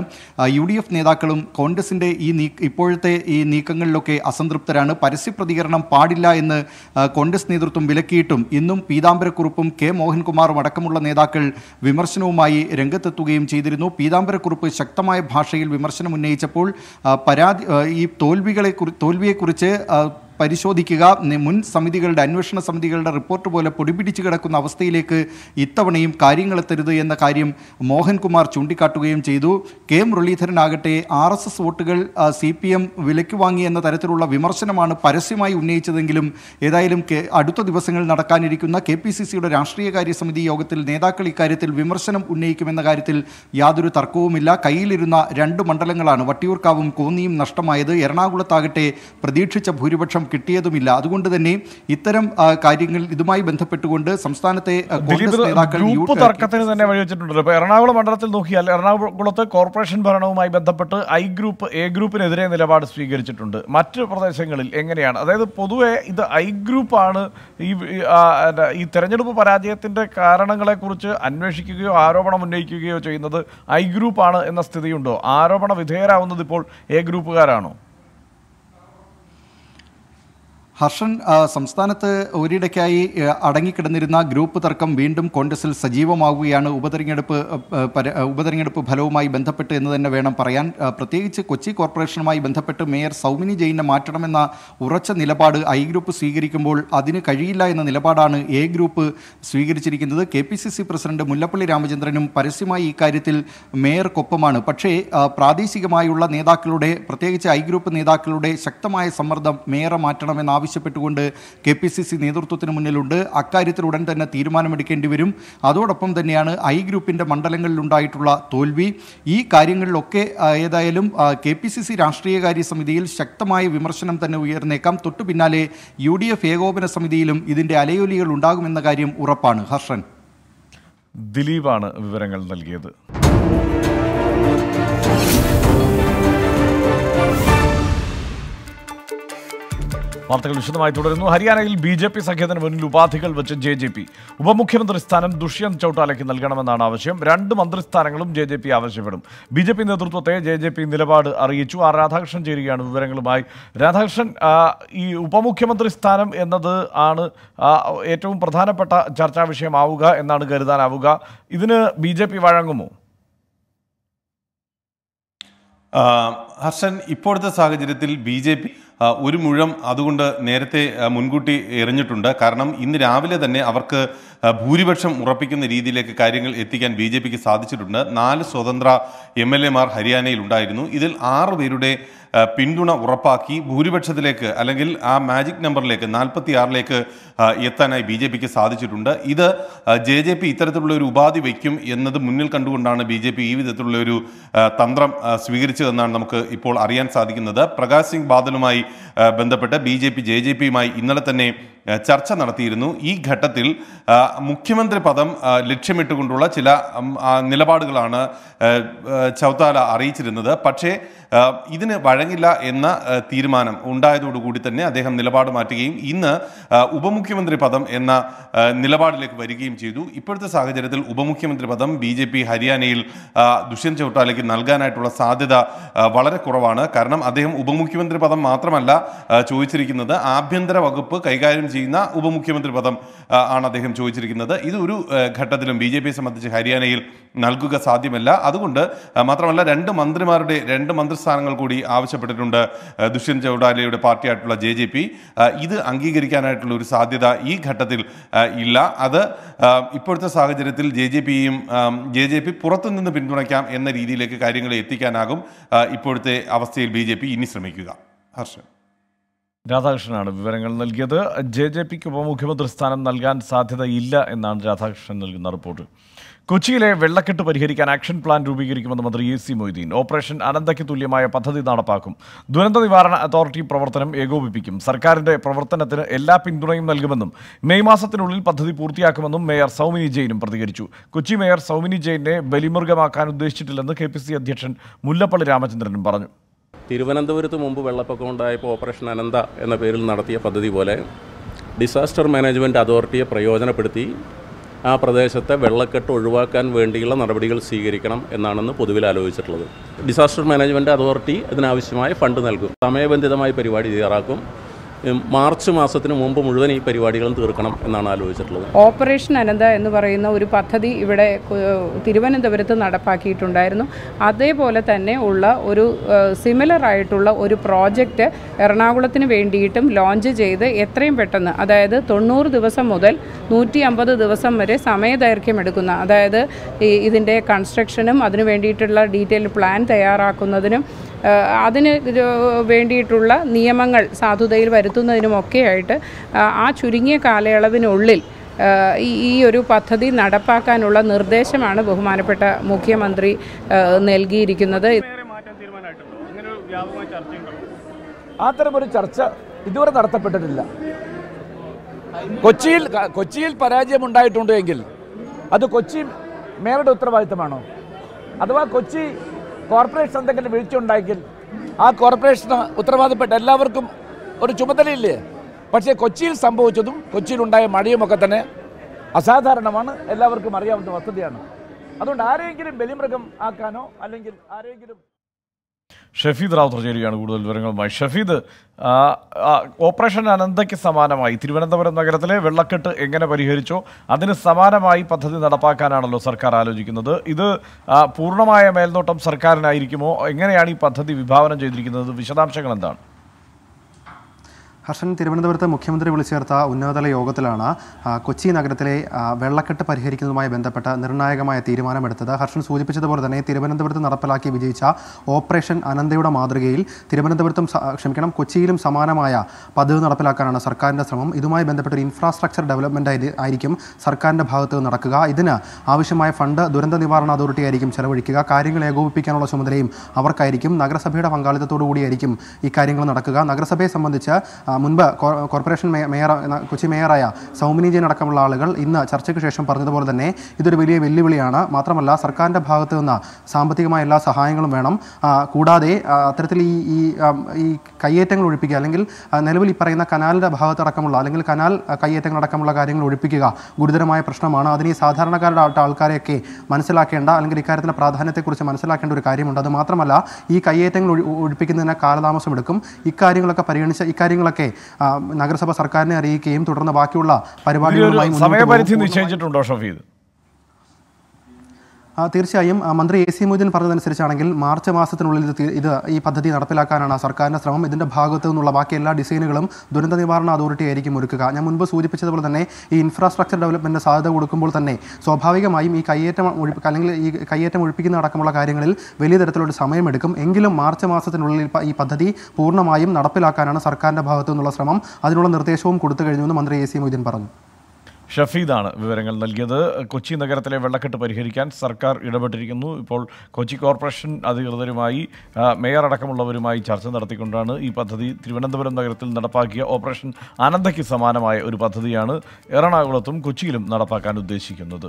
യു ഡി എഫ് നേതാക്കളും കോൺഗ്രസിൻ്റെ ഈ ഇപ്പോഴത്തെ ഈ നീക്കങ്ങളിലൊക്കെ അസംതൃപ്തരാണ് പരസ്യപ്രതികരണം പാടില്ല എന്ന് കോൺഗ്രസ് നേതൃത്വം വിലക്കിയിട്ടും ഇന്നും പീതാംബരക്കുറുപ്പും കെ മോഹൻകുമാറും അടക്കമുള്ള നേതാക്കൾ വിമർശനവുമായി രംഗത്തെത്തുകയും ചെയ്തിരുന്നു പീതാംബരക്കുറുപ്പ് ശക്തമായ ഭാഷയിൽ വിമർശനം ഉന്നയിച്ചപ്പോൾ പരാതി ഈ തോൽവികളെ തോൽവിയെക്കുറിച്ച് പരിശോധിക്കുക മുൻ സമിതികളുടെ അന്വേഷണ സമിതികളുടെ റിപ്പോർട്ട് പോലെ പൊടിപിടിച്ച് കിടക്കുന്ന അവസ്ഥയിലേക്ക് ഇത്തവണയും കാര്യങ്ങളെത്തരുത് എന്ന കാര്യം മോഹൻകുമാർ ചൂണ്ടിക്കാട്ടുകയും ചെയ്തു കെ മുരളീധരനാകട്ടെ ആർ എസ് എസ് വോട്ടുകൾ സി പി എം വിലയ്ക്ക് വാങ്ങി എന്ന തരത്തിലുള്ള വിമർശനമാണ് പരസ്യമായി ഉന്നയിച്ചതെങ്കിലും ഏതായാലും അടുത്ത ദിവസങ്ങളിൽ നടക്കാനിരിക്കുന്ന കെ പി സി സിയുടെ രാഷ്ട്രീയകാര്യ സമിതി യോഗത്തിൽ നേതാക്കൾ ഇക്കാര്യത്തിൽ വിമർശനം ഉന്നയിക്കുമെന്ന കാര്യത്തിൽ യാതൊരു തർക്കവുമില്ല കയ്യിലിരുന്ന രണ്ട് മണ്ഡലങ്ങളാണ് വട്ടിയൂർക്കാവും കോന്നിയും നഷ്ടമായത് എറണാകുളത്താകട്ടെ പ്രതീക്ഷിച്ച ഭൂരിപക്ഷം കിട്ടിയതുമില്ല അതുകൊണ്ട് തന്നെ ഇത്തരം കാര്യങ്ങൾ ഇതുമായി ബന്ധപ്പെട്ടുകൊണ്ട് സംസ്ഥാനത്തെ കോൺഗ്രസ് നേതാക്കൾ ഗ്രൂപ്പ് തർക്കത്തിന് തന്നെ വെച്ചിട്ടുണ്ട് ഇപ്പോൾ എറണാകുളം മണ്ഡലത്തിൽ നോക്കിയാൽ എറണാകുളത്ത് കോർപ്പറേഷൻ ഭരണവുമായി ബന്ധപ്പെട്ട് ഐ ഗ്രൂപ്പ് എ ഗ്രൂപ്പിനെതിരെ നിലപാട് സ്വീകരിച്ചിട്ടുണ്ട് മറ്റ് പ്രദേശങ്ങളിൽ എങ്ങനെയാണ് അതായത് പൊതുവെ ഇത് ഐ ഗ്രൂപ്പാണ് ഈ ഈ തെരഞ്ഞെടുപ്പ് പരാജയത്തിൻ്റെ കാരണങ്ങളെക്കുറിച്ച് അന്വേഷിക്കുകയോ ആരോപണം ഉന്നയിക്കുകയോ ചെയ്യുന്നത് ഐ ഗ്രൂപ്പാണ് എന്ന സ്ഥിതിയുണ്ടോ ആരോപണ വിധേയരാവുന്നത് ഇപ്പോൾ എ ഗ്രൂപ്പുകാരാണോ ഹർഷൻ സംസ്ഥാനത്ത് ഒരിടയ്ക്കായി അടങ്ങിക്കിടന്നിരുന്ന ഗ്രൂപ്പ് തർക്കം വീണ്ടും കോൺഗ്രസിൽ സജീവമാവുകയാണ് ഉപതെരഞ്ഞെടുപ്പ് ഉപതെരഞ്ഞെടുപ്പ് ഫലവുമായി ബന്ധപ്പെട്ട് എന്ന് തന്നെ വേണം പറയാൻ പ്രത്യേകിച്ച് കൊച്ചി കോർപ്പറേഷനുമായി ബന്ധപ്പെട്ട് മേയർ സൗമിനി ജെയിനെ മാറ്റണമെന്ന ഉറച്ച നിലപാട് ഐ ഗ്രൂപ്പ് സ്വീകരിക്കുമ്പോൾ അതിന് കഴിയില്ല എന്ന നിലപാടാണ് എ ഗ്രൂപ്പ് സ്വീകരിച്ചിരിക്കുന്നത് K P C C president Mullappally രാമചന്ദ്രനും പരസ്യമായി ഇക്കാര്യത്തിൽ മേയർക്കൊപ്പമാണ് പക്ഷേ പ്രാദേശികമായുള്ള നേതാക്കളുടെ പ്രത്യേകിച്ച് ഐ ഗ്രൂപ്പ് നേതാക്കളുടെ ശക്തമായ സമ്മർദ്ദം മേയറെ മാറ്റണമെന്ന് ആവശ്യപ്പെട്ടുകൊണ്ട് കെ പി സി സി നേതൃത്വത്തിന് മുന്നിലുണ്ട് അക്കാര്യത്തിൽ ഉടൻ തന്നെ തീരുമാനമെടുക്കേണ്ടി വരും അതോടൊപ്പം തന്നെയാണ് ഐ ഗ്രൂപ്പിൻ്റെ മണ്ഡലങ്ങളിലുണ്ടായിട്ടുള്ള തോൽവി ഈ കാര്യങ്ങളിലൊക്കെ ഏതായാലും കെ പി സി സി രാഷ്ട്രീയകാര്യ സമിതിയിൽ ശക്തമായ വിമർശനം തന്നെ ഉയർന്നേക്കാം തൊട്ടു പിന്നാലെ യു ഡി എഫ് ഏകോപന സമിതിയിലും ഇതിൻ്റെ അലയൊലികൾ ഉണ്ടാകുമെന്ന കാര്യം ഉറപ്പാണ് ഹർഷൻ ദിലീപാണ് വിവരങ്ങൾ നൽകിയത് വാർത്തകൾ വിശദമായി തുടരുന്നു ഹരിയാനയിൽ ബി ജെ പി സഖ്യത്തിന് മുന്നിൽ ഉപാധികൾ വെച്ച് ജെ ജെ പി ഉപമുഖ്യമന്ത്രി സ്ഥാനം ദുഷ്യന്ത് ചൌട്ടാലയ്ക്ക് നൽകണമെന്നാണ് ആവശ്യം രണ്ട് മന്ത്രിസ്ഥാനങ്ങളും ജെ ജെ പി ആവശ്യപ്പെടും ബി ജെ പി നേതൃത്വത്തെ ജെ ജെ പി നിലപാട് അറിയിച്ചു ആർ രാധാകൃഷ്ണൻ ചേരുകയാണ് വിവരങ്ങളുമായി രാധാകൃഷ്ണൻ ഈ ഉപമുഖ്യമന്ത്രി സ്ഥാനം എന്നത് ആണ് ഏറ്റവും പ്രധാനപ്പെട്ട ചർച്ചാ വിഷയമാവുക എന്നാണ് കരുതാനാവുക ഇതിന് ബി ജെ പി വഴങ്ങുമോ ഹർഷൻ ഇപ്പോഴത്തെ സാഹചര്യത്തിൽ ബി ജെ പി ഒരു മുഴം അതുകൊണ്ട് നേരത്തെ മുൻകൂട്ടി എറിഞ്ഞിട്ടുണ്ട് കാരണം ഇന്ന് രാവിലെ തന്നെ അവർക്ക് ഭൂരിപക്ഷം ഉറപ്പിക്കുന്ന രീതിയിലേക്ക് കാര്യങ്ങൾ എത്തിക്കാൻ ബി ജെ പിക്ക് സാധിച്ചിട്ടുണ്ട് നാല് സ്വതന്ത്ര എം എൽ എമാർ ഹരിയാനയിൽ ഉണ്ടായിരുന്നു ഇതിൽ ആറ് പേരുടെ പിന്തുണ ഉറപ്പാക്കി ഭൂരിപക്ഷത്തിലേക്ക് അല്ലെങ്കിൽ ആ മാജിക് നമ്പറിലേക്ക് ആറിലേക്ക് എത്താനായി ബി ജെ പിക്ക് സാധിച്ചിട്ടുണ്ട് ഇത് ജെ ജെ പി ഇത്തരത്തിലുള്ള ഒരു ഉപാധി വയ്ക്കും എന്നത് മുന്നിൽ കണ്ടുകൊണ്ടാണ് ബി ജെ പി ഈ വിധത്തിലുള്ള ഒരു തന്ത്രം സ്വീകരിച്ചതെന്നാണ് നമുക്ക് ഇപ്പോൾ അറിയാൻ സാധിക്കുന്നത് പ്രകാശ് സിംഗ് ബാദലുമായി ബന്ധപ്പെട്ട് B J P J J പിയുമായി ഇന്നലെ തന്നെ ചർച്ച നടത്തിയിരുന്നു ഈ ഘട്ടത്തിൽ മുഖ്യമന്ത്രി പദം ലക്ഷ്യമിട്ടുകൊണ്ടുള്ള ചില നിലപാടുകളാണ് ചൗത്താല അറിയിച്ചിരുന്നത് പക്ഷേ ഇതിന് വഴങ്ങില്ല എന്ന തീരുമാനം ഉണ്ടായതോടുകൂടി തന്നെ അദ്ദേഹം നിലപാട് മാറ്റുകയും ഇന്ന് ഉപമുഖ്യമന്ത്രി പദം എന്ന നിലപാടിലേക്ക് വരികയും ചെയ്തു ഇപ്പോഴത്തെ സാഹചര്യത്തിൽ ഉപമുഖ്യമന്ത്രി പദം ബി ജെ പി ഹരിയാനയിൽ ദുഷ്യന്ത് ചൗട്ടാലയ്ക്ക് നൽകാനായിട്ടുള്ള സാധ്യത വളരെ കുറവാണ് കാരണം അദ്ദേഹം ഉപമുഖ്യമന്ത്രി പദം മാത്രം മാത്രമല്ല ചോദിച്ചിരിക്കുന്നത് ആഭ്യന്തര വകുപ്പ് കൈകാര്യം ചെയ്യുന്ന ഉപമുഖ്യമന്ത്രി പദം ആണ് അദ്ദേഹം ചോദിച്ചിരിക്കുന്നത് ഇത് ഒരു ഘട്ടത്തിലും ബി ജെ പിയെ സംബന്ധിച്ച് ഹരിയാനയിൽ നൽകുക സാധ്യമല്ല അതുകൊണ്ട് മാത്രമല്ല രണ്ട് മന്ത്രിമാരുടെ രണ്ട് മന്ത്രിസ്ഥാനങ്ങൾ കൂടി ആവശ്യപ്പെട്ടിട്ടുണ്ട് ദുഷ്യന്ത് ചൗഡാലയുടെ പാർട്ടിയായിട്ടുള്ള ജെ ജെ പി ഇത് അംഗീകരിക്കാനായിട്ടുള്ള ഒരു സാധ്യത ഈ ഘട്ടത്തിൽ ഇല്ല അത് ഇപ്പോഴത്തെ സാഹചര്യത്തിൽ ജെ ജെ പിയും ജെ ജെ പി പുറത്തുനിന്ന് പിന്തുണയ്ക്കാം എന്ന രീതിയിലേക്ക് കാര്യങ്ങളെ എത്തിക്കാനാകും ഇപ്പോഴത്തെ അവസ്ഥയിൽ ബി ജെ പി ഇനി ശ്രമിക്കുക ഹർഷൻ രാധാകൃഷ്ണനാണ് വിവരങ്ങൾ നൽകിയത് ജെ ജെ പിക്ക് ഉപമുഖ്യമന്ത്രി സ്ഥാനം നൽകാൻ സാധ്യതയില്ല എന്നാണ് രാധാകൃഷ്ണൻ നൽകുന്ന റിപ്പോർട്ട് കൊച്ചിയിലെ വെള്ളക്കെട്ട് പരിഹരിക്കാൻ ആക്ഷൻ പ്ലാൻ രൂപീകരിക്കുമെന്ന് മന്ത്രി എ സി മൊയ്തീൻ ഓപ്പറേഷൻ അനന്തയ്ക്ക് തുല്യമായ പദ്ധതി നടപ്പാക്കും ദുരന്ത നിവാരണ അതോറിറ്റി പ്രവർത്തനം ഏകോപിപ്പിക്കും സർക്കാരിന്റെ പ്രവർത്തനത്തിന് എല്ലാ പിന്തുണയും നൽകുമെന്നും മെയ് മാസത്തിനുള്ളിൽ പദ്ധതി പൂർത്തിയാക്കുമെന്നും മേയർ സൗമിനി ജെയിനും പ്രതികരിച്ചു കൊച്ചി മേയർ സൗമിനി ജെയിനെ ബലിമൃഗമാക്കാൻ ഉദ്ദേശിച്ചിട്ടില്ലെന്ന് കെ അധ്യക്ഷൻ മുല്ലപ്പള്ളി രാമചന്ദ്രനും പറഞ്ഞു തിരുവനന്തപുരത്ത് മുമ്പ് വെള്ളപ്പൊക്കം ഉണ്ടായപ്പോൾ ഓപ്പറേഷൻ അനന്ത എന്ന പേരിൽ നടത്തിയ പദ്ധതി പോലെ ഡിസാസ്റ്റർ മാനേജ്മെൻറ്റ് അതോറിറ്റിയെ പ്രയോജനപ്പെടുത്തി ആ പ്രദേശത്തെ വെള്ളക്കെട്ട് ഒഴിവാക്കാൻ വേണ്ടിയുള്ള നടപടികൾ സ്വീകരിക്കണം എന്നാണെന്ന് പൊതുവിൽ ആലോചിച്ചിട്ടുള്ളത് ഡിസാസ്റ്റർ മാനേജ്മെൻറ്റ് അതോറിറ്റി അതിനാവശ്യമായ ഫണ്ട് നൽകും സമയബന്ധിതമായി പരിപാടി തയ്യാറാക്കും മാർച്ച് മാസത്തിന് മുമ്പ് മുഴുവൻ ഈ പരിപാടികളും തീർക്കണം എന്നാണ് ആലോചിച്ചിട്ടുള്ളത് ഓപ്പറേഷൻ അനന്ത എന്ന് പറയുന്ന ഒരു പദ്ധതി ഇവിടെ തിരുവനന്തപുരത്ത് നടപ്പാക്കിയിട്ടുണ്ടായിരുന്നു അതേപോലെ തന്നെ ഉള്ള ഒരു സിമിലർ ആയിട്ടുള്ള ഒരു പ്രോജക്റ്റ് എറണാകുളത്തിന് വേണ്ടിയിട്ടും ലോഞ്ച് ചെയ്ത് എത്രയും പെട്ടെന്ന് അതായത് തൊണ്ണൂറ് ദിവസം മുതൽ നൂറ്റി അമ്പത് ദിവസം വരെ സമയദൈർഘ്യം എടുക്കുന്ന അതായത് ഇതിൻ്റെ കൺസ്ട്രക്ഷനും അതിനു വേണ്ടിയിട്ടുള്ള ഡീറ്റെയിൽ പ്ലാൻ തയ്യാറാക്കുന്നതിനും അതിന് വേണ്ടിയിട്ടുള്ള നിയമങ്ങൾ സാധുതയിൽ വരുത്തുന്നതിനുമൊക്കെയായിട്ട് ആ ചുരുങ്ങിയ കാലയളവിനുള്ളിൽ ഈ ഒരു പദ്ധതി നടപ്പാക്കാനുള്ള നിർദ്ദേശമാണ് ബഹുമാനപ്പെട്ട മുഖ്യമന്ത്രി നൽകിയിരിക്കുന്നത് അത്തരമൊരു ചർച്ച ഇതുവരെ നടത്തപ്പെട്ടിട്ടില്ല കൊച്ചിയിൽ കൊച്ചിയിൽ പരാജയമുണ്ടായിട്ടുണ്ട് എങ്കിൽ അത് കൊച്ചി മേയറുടെ ഉത്തരവാദിത്തമാണോ അഥവാ കൊച്ചി കോർപ്പറേഷൻ എന്തെങ്കിലും വീഴ്ചയുണ്ടായെങ്കിൽ ആ കോർപ്പറേഷന് ഉത്തരവാദപ്പെട്ട എല്ലാവർക്കും ഒരു ചുമതലയില്ലേ പക്ഷേ കൊച്ചിയിൽ സംഭവിച്ചതും കൊച്ചിയിലുണ്ടായ മഴയുമൊക്കെ തന്നെ അസാധാരണമാണ് എല്ലാവർക്കും അറിയാവുന്ന വസ്തുതയാണ് അതുകൊണ്ട് ആരെങ്കിലും ബലിമൃഗം ആക്കാനോ അല്ലെങ്കിൽ ആരെങ്കിലും ഷഫീദ് റാവുത്തർ ചേരുകയാണ് കൂടുതൽ വിവരങ്ങളുമായി ഷഫീദ് ഓപ്പറേഷൻ അനന്തയ്ക്ക് സമാനമായി തിരുവനന്തപുരം നഗരത്തിലെ വെള്ളക്കെട്ട് എങ്ങനെ പരിഹരിച്ചോ അതിന് സമാനമായി പദ്ധതി നടപ്പാക്കാനാണല്ലോ സർക്കാർ ആലോചിക്കുന്നത് ഇത് പൂർണ്ണമായ മേൽനോട്ടം സർക്കാരിനായിരിക്കുമോ എങ്ങനെയാണ് ഈ പദ്ധതി വിഭാവനം ചെയ്തിരിക്കുന്നത് വിശദാംശങ്ങൾ എന്താണ് ഹർഷൻ തിരുവനന്തപുരത്ത് മുഖ്യമന്ത്രി വിളിച്ചു ചേർത്ത ഉന്നതതല യോഗത്തിലാണ് കൊച്ചി നഗരത്തിലെ വെള്ളക്കെട്ട് പരിഹരിക്കുന്നതുമായി ബന്ധപ്പെട്ട നിർണായകമായ തീരുമാനമെടുത്തത് ഹർഷൻ സൂചിപ്പിച്ചതുപോലെ തന്നെ തിരുവനന്തപുരത്ത് നടപ്പിലാക്കി വിജയിച്ച ഓപ്പറേഷൻ അനന്തയുടെ മാതൃകയിൽ തിരുവനന്തപുരത്തും ക്ഷമിക്കണം കൊച്ചിയിലും സമാനമായ പദ്ധതി നടപ്പിലാക്കാനാണ് സർക്കാരിൻ്റെ ശ്രമം ഇതുമായി ബന്ധപ്പെട്ട ഒരു ഇൻഫ്രാസ്ട്രക്ചർ ഡെവലപ്മെൻ്റ് ആയിരിക്കും സർക്കാരിൻ്റെ ഭാഗത്ത് നടക്കുക ഇതിന് ആവശ്യമായ ഫണ്ട് ദുരന്ത നിവാരണ അതോറിറ്റി ആയിരിക്കും ചെലവഴിക്കുക കാര്യങ്ങൾ ഏകോപിപ്പിക്കാനുള്ള ചുമതലയും അവർക്കായിരിക്കും നഗരസഭയുടെ പങ്കാളിത്തത്തോടു കൂടിയായിരിക്കും ഇക്കാര്യങ്ങൾ നടക്കുക നഗരസഭയെ സംബന്ധിച്ച് മുൻപ് കോർപ്പറേഷൻ മേയർ കൊച്ചി മേയറായ സൗമിനിജയൻ അടക്കമുള്ള ആളുകൾ ഇന്ന് ചർച്ചയ്ക്ക് ശേഷം പറഞ്ഞതുപോലെ തന്നെ ഇതൊരു വലിയ വെല്ലുവിളിയാണ് മാത്രമല്ല സർക്കാരിൻ്റെ ഭാഗത്തു നിന്ന് സാമ്പത്തികമായ എല്ലാ സഹായങ്ങളും വേണം കൂടാതെ അത്തരത്തിൽ ഈ ഈ ഈ കയ്യേറ്റങ്ങൾ ഒഴിപ്പിക്കുക അല്ലെങ്കിൽ നിലവിൽ ഈ പറയുന്ന കനാലിൻ്റെ ഭാഗത്തടക്കമുള്ള അല്ലെങ്കിൽ കനാൽ കയ്യേറ്റങ്ങൾ അടക്കമുള്ള കാര്യങ്ങൾ ഒഴിപ്പിക്കുക ഗുരുതരമായ പ്രശ്നമാണ് അതിന് ഈ സാധാരണക്കാരുടെ ആൾക്കാരെയൊക്കെ മനസ്സിലാക്കേണ്ട അല്ലെങ്കിൽ ഇക്കാര്യത്തിൻ്റെ പ്രാധാന്യത്തെക്കുറിച്ച് മനസ്സിലാക്കേണ്ട ഒരു കാര്യമുണ്ട് അത് മാത്രമല്ല ഈ കയ്യേറ്റങ്ങൾ ഒഴിപ്പിക്കുന്നതിന് കാലതാമസം എടുക്കും ഇക്കാര്യങ്ങളൊക്കെ പരിഗണിച്ച ഇക്കാര്യങ്ങളൊക്കെ ഒക്കെ നഗരസഭ സർക്കാരിനെ അറിയിക്കുകയും തുടർന്ന് ബാക്കിയുള്ള പരിപാടികളുമായി സമയപരിധി നിശ്ചയിച്ചിട്ടുണ്ടോ ഷഫീദ് തീർച്ചയായും മന്ത്രി എ സി മൊയ്തീൻ പറഞ്ഞതനുസരിച്ചാണെങ്കിൽ മാർച്ച് മാസത്തിനുള്ളിൽ ഇത് ഈ പദ്ധതി നടപ്പിലാക്കാനാണ് സർക്കാരിൻ്റെ ശ്രമം ഇതിൻ്റെ ഭാഗത്തു നിന്നുള്ള ബാക്കി എല്ലാ ഡിസൈനുകളും ദുരന്ത നിവാരണ അതോറിറ്റി ആയിരിക്കും ഒരുക്കുക ഞാൻ മുൻപ് സൂചിപ്പിച്ചതുപോലെ തന്നെ ഈ ഇൻഫ്രാസ്ട്രക്ചർ ഡെവലപ്മെൻറ്റ് സാധ്യത കൊടുക്കുമ്പോൾ തന്നെ സ്വാഭാവികമായും ഈ കയ്യേറ്റം അല്ലെങ്കിൽ ഈ കയ്യേറ്റം ഒഴിപ്പിക്കുന്ന അടക്കമുള്ള കാര്യങ്ങളിൽ വലിയ തരത്തിലൊരു സമയമെടുക്കും എങ്കിലും മാർച്ച് മാസത്തിനുള്ളിൽ ഈ പദ്ധതി പൂർണ്ണമായും നടപ്പിലാക്കാനാണ് സർക്കാരിൻ്റെ ഭാഗത്തു നിന്നുള്ള ശ്രമം അതിനുള്ള നിർദ്ദേശവും കൊടുത്തു കഴിഞ്ഞുവെന്ന് മന്ത്രി എ സി മൊയ്തീൻ പറഞ്ഞു ഷഫീദാണ് വിവരങ്ങൾ നൽകിയത് കൊച്ചി നഗരത്തിലെ വെള്ളക്കെട്ട് പരിഹരിക്കാൻ സർക്കാർ ഇടപെട്ടിരിക്കുന്നു ഇപ്പോൾ കൊച്ചി കോർപ്പറേഷൻ അധികൃതരുമായി മേയർ അടക്കമുള്ളവരുമായി ചർച്ച നടത്തിക്കൊണ്ടാണ് ഈ പദ്ധതി തിരുവനന്തപുരം നഗരത്തിൽ നടപ്പാക്കിയ ഓപ്പറേഷൻ ആനന്ദയ്ക്ക് സമാനമായ ഒരു പദ്ധതിയാണ് എറണാകുളത്തും കൊച്ചിയിലും നടപ്പാക്കാൻ ഉദ്ദേശിക്കുന്നത്